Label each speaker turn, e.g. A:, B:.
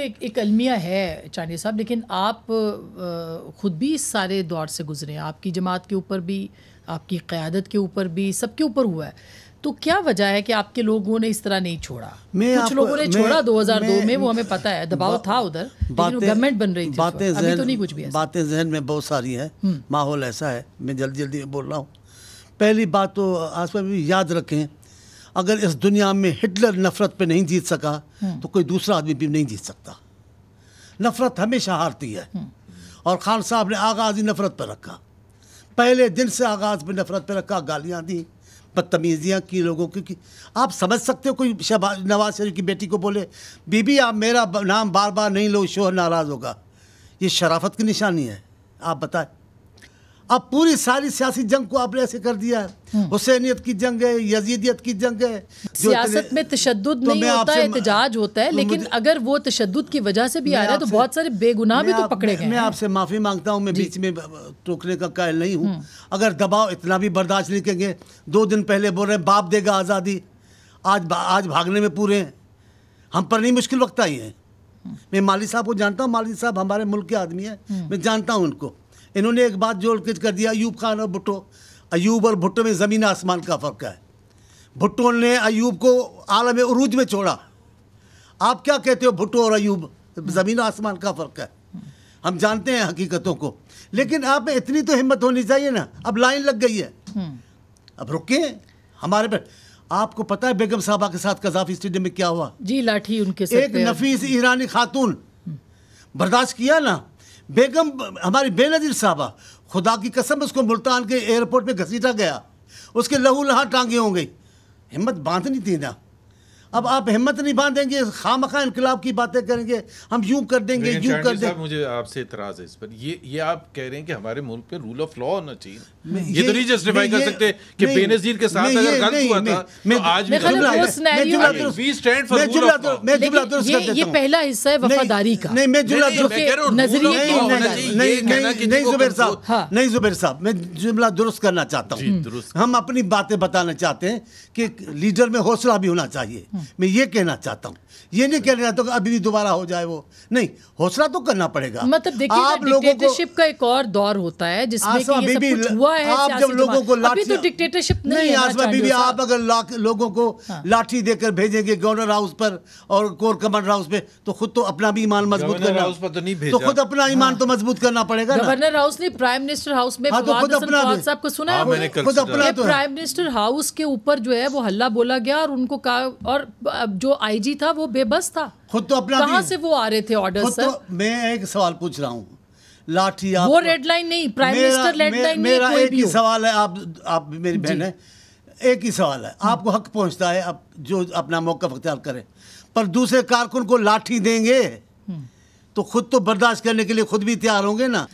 A: एक, एक अलमिया है चांदी साहब लेकिन आप ख़ुद भी इस सारे दौर से गुजरे हैं आपकी जमात के ऊपर भी आपकी क़्यादत के ऊपर भी सबके ऊपर हुआ है तो क्या वजह है कि आपके लोगों ने इस तरह नहीं छोड़ा मैं कुछ लोगों ने छोड़ा 2002 में, में वो हमें पता है दबाव था उधर गवर्नमेंट बन रही थी बातें तो नहीं कुछ भी बातें
B: जहन में बहुत सारी हैं हम्म। माहौल ऐसा है मैं जल्दी जल्दी बोल रहा हूँ पहली बात तो आज भी याद रखें अगर इस दुनिया में हिटलर नफरत पे नहीं जीत सका हम्म। तो कोई दूसरा आदमी भी नहीं जीत सकता नफरत हमेशा हारती है हम्म। और खान साहब ने आगाज़ ही नफरत पर रखा पहले दिन से आगाज़ पर नफरत पर रखा गालियाँ दी बदतमीजियाँ की लोगों की, की आप समझ सकते हो कोई शहबाज नवाज शरीफ की बेटी को बोले बीबी आप मेरा नाम बार बार नहीं लो शोहर नाराज़ होगा ये शराफत की निशानी है आप बताएं अब पूरी सारी सियासी जंग को आपने ऐसे कर दिया है हम्म। हुसैनियत की जंग है यजीदियत की
A: जंग है सियासत में तशद तो नहीं होता एहतजाज होता है तो लेकिन अगर वो तशद की वजह से भी आ रहा है तो बहुत सारे बेगुनाह भी तो पकड़े गए मैं आपसे
B: माफ़ी मांगता हूँ मैं बीच में टोकने का कायल नहीं हूँ हम्म। अगर दबाव इतना भी बर्दाश्त नहीं करेंगे दो दिन पहले बोल रहे बाप देगा आज़ादी आज आज भागने में पूरे हैं हम पर नहीं मुश्किल वक्त आई है हम्म। मैं माली साहब को जानता हूँ माली साहब हमारे मुल्क के आदमी है मैं जानता हूँ उनको इन्होंने एक बात जोड़ अंकित कर दिया अयूब खान और भुट्टो अयूब और भुट्टो में ज़मीन आसमान का फ़र्क है भुट्टो ने अयूब को आलम अरूज में छोड़ा आप क्या कहते हो भुट्टो और अयूब ज़मीन आसमान का फ़र्क है हम जानते हैं हकीकतों को लेकिन आप में इतनी तो हिम्मत होनी चाहिए ना अब लाइन लग गई है हम्म। अब रुके हमारे पे आपको पता है बेगम साहबा के साथ कजाफी स्टेडियम में क्या हुआ जी लाठी उनके एक नफीस ईरानी खातून बर्दाश्त किया ना बेगम हमारी बेनजीर साहबा खुदा की कसम उसको मुल्तान के एयरपोर्ट में घसीटा गया उसके लहू लहा टांगे हो गई हिम्मत बांधनी थी ना अब आप हिम्मत नहीं बांधेंगे खाम खा इनकलाब की बातें करेंगे हम यूं कर देंगे यूं कर देंगे
A: मुझे आपसे इतराज है इस पर ये ये आप कह रहे हैं कि हमारे मुल्क पे रूल ऑफ लॉ होना चाहिए ये तो नहीं जस्टिफाई कर सकते कि बेनजीर के साथ अगर गलत हुआ था तो आज भी ये पहला हिस्सा है वफादारी का नहीं मैं जुमला दुरुस्त नजरिए नहीं जुबेर साहब
B: हाँ। नहीं जुबेर साहब मैं जुमला दुरुस्त करना चाहता हूँ हम अपनी बातें बताना चाहते हैं कि लीडर में हौसला भी होना चाहिए मैं ये कहना चाहता हूँ ये नहीं कहना चाहता तो कि अभी भी दोबारा हो जाए वो नहीं हौसला तो करना पड़ेगा मतलब देखिए आप लोगों को
A: का एक और दौर होता है जिसमें कि ये सब कुछ हुआ है आप जब तो लोगों को लाठी तो डिक्टेटरशिप नहीं आसमा बीबी आप
B: अगर लोगों को लाठी देकर भेजेंगे गवर्नर हाउस पर और कोर कमांडर हाउस पे तो खुद तो अपना भी ईमान मजबूत करना हाउस पर तो नहीं तो भेजा तो खुद अपना हाँ। ईमान तो मजबूत करना पड़ेगा गवर्नर
A: हाउस ने प्राइम मिनिस्टर हाउस में हाँ, खुद अपना साहब को सुना हाँ, है खुद अपना प्राइम मिनिस्टर हाउस के ऊपर जो है वो हल्ला बोला गया और उनको कहा और जो आईजी था वो बेबस था खुद तो अपना कहां से वो आ रहे थे ऑर्डर सर तो
B: मैं एक सवाल पूछ रहा हूँ लाठी वो
A: रेड लाइन नहीं प्राइम मिनिस्टर रेड लाइन मेरा एक ही सवाल
B: है आप आप मेरी बहन है एक ही सवाल है आपको हक पहुंचता है आप जो अपना मौका अख्तियार करें पर दूसरे कारकुन को लाठी देंगे हम्म। तो खुद तो बर्दाश्त करने के लिए खुद भी तैयार होंगे ना